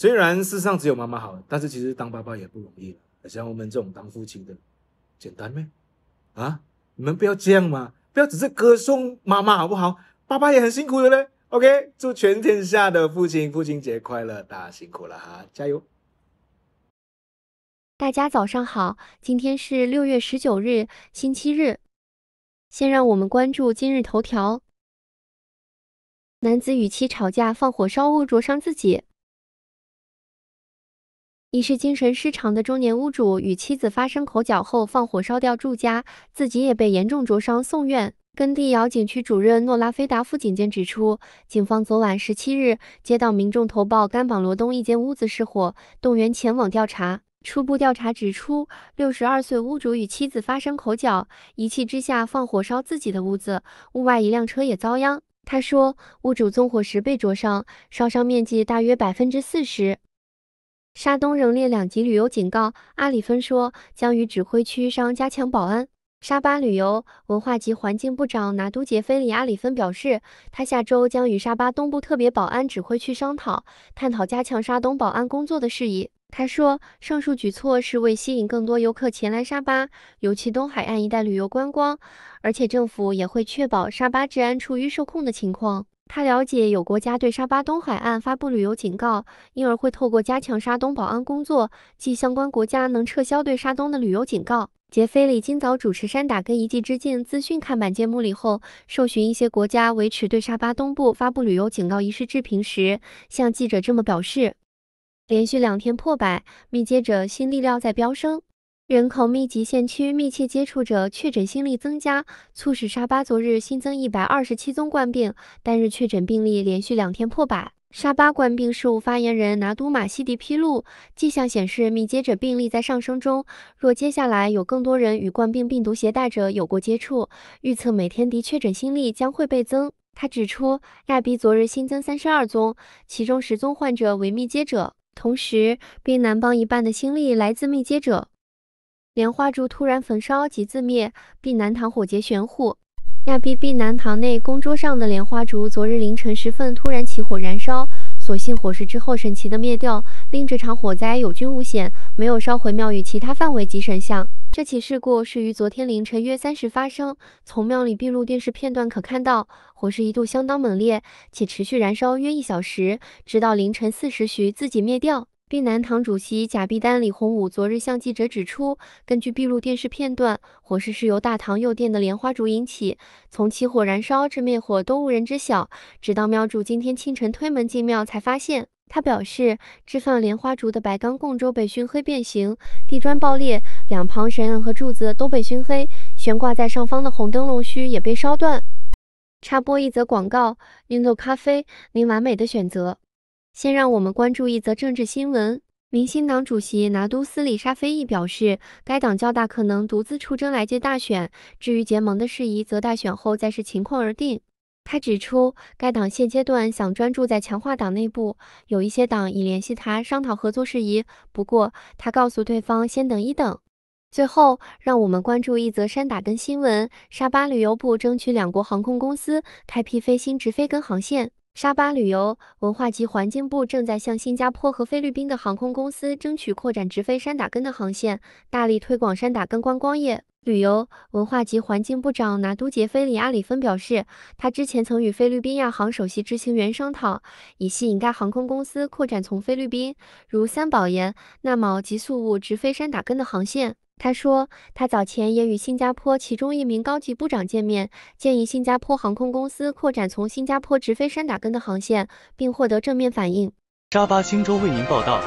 虽然世上只有妈妈好，但是其实当爸爸也不容易。像我们这种当父亲的，简单咩？啊，你们不要这样嘛，不要只是歌颂妈妈好不好？爸爸也很辛苦的嘞。OK，祝全天下的父亲父亲节快乐！大家辛苦了哈，加油！大家早上好，今天是六月十九日，星期日。先让我们关注今日头条：男子与妻吵架放火烧屋，灼伤自己。已是精神失常的中年屋主与妻子发生口角后，放火烧掉住家，自己也被严重灼伤送院。根地窑景区主任诺拉菲达夫警监指出，警方昨晚十七日接到民众投报，甘榜罗东一间屋子失火，动员前往调查。初步调查指出，六十二岁屋主与妻子发生口角，一气之下放火烧自己的屋子，屋外一辆车也遭殃。他说，屋主纵火时被灼伤，烧伤面积大约百分之四十。沙东仍列两级旅游警告。阿里芬说，将与指挥区商加强保安。沙巴旅游、文化及环境部长拿督杰菲里阿里芬表示，他下周将与沙巴东部特别保安指挥区商讨，探讨加强沙东保安工作的事宜。他说，上述举措是为吸引更多游客前来沙巴，尤其东海岸一带旅游观光，而且政府也会确保沙巴治安处于受控的情况。他了解有国家对沙巴东海岸发布旅游警告，因而会透过加强沙东保安工作，寄相关国家能撤销对沙东的旅游警告。杰菲里今早主持《山打根一季之境》资讯看板节目里后，受询一些国家维持对沙巴东部发布旅游警告一事置评时，向记者这么表示：连续两天破百，紧接着新力量在飙升。人口密集县区密切接触者确诊新例增加，促使沙巴昨日新增一百二十七宗冠病，单日确诊病例连续两天破百。沙巴冠病事务发言人拿都马西迪披露，迹象显示密接者病例在上升中，若接下来有更多人与冠病病毒携带者有过接触，预测每天的确诊新例将会倍增。他指出，亚比昨日新增三十二宗，其中十宗患者为密接者，同时槟南邦一半的新例来自密接者。莲花烛突然焚烧即自灭，避难堂火劫玄乎。亚庇避难堂内供桌上的莲花烛，昨日凌晨时分突然起火燃烧，所幸火势之后神奇的灭掉，令这场火灾有惊无险，没有烧毁庙宇其他范围及神像。这起事故是于昨天凌晨约三时发生，从庙里闭路电视片段可看到，火势一度相当猛烈，且持续燃烧约一小时，直到凌晨四时许自己灭掉。碧南堂主席贾碧丹、李洪武昨日向记者指出，根据碧路电视片段，火势是由大堂右殿的莲花烛引起，从起火燃烧至灭火都无人知晓，直到庙主今天清晨推门进庙才发现。他表示，置放莲花烛的白钢供桌被熏黑变形，地砖爆裂，两旁神龛和柱子都被熏黑，悬挂在上方的红灯笼须也被烧断。插播一则广告：云朵咖啡，您完美的选择。先让我们关注一则政治新闻，民新党主席拿督斯里沙菲益表示，该党较大可能独自出征来届大选，至于结盟的事宜，则大选后再视情况而定。他指出，该党现阶段想专注在强化党内部，有一些党已联系他商讨合作事宜，不过他告诉对方先等一等。最后，让我们关注一则山打根新闻，沙巴旅游部争取两国航空公司开辟飞新直飞根航线。沙巴旅游文化及环境部正在向新加坡和菲律宾的航空公司争取扩展直飞山打根的航线，大力推广山打根观光业。旅游文化及环境部长拿督杰菲里阿里芬表示，他之前曾与菲律宾亚航首席执行员商讨，以吸引该航空公司扩展从菲律宾如三宝岩、纳卯、及速务直飞山打根的航线。他说，他早前也与新加坡其中一名高级部长见面，建议新加坡航空公司扩展从新加坡直飞山打根的航线，并获得正面反应。扎巴新洲为您报道。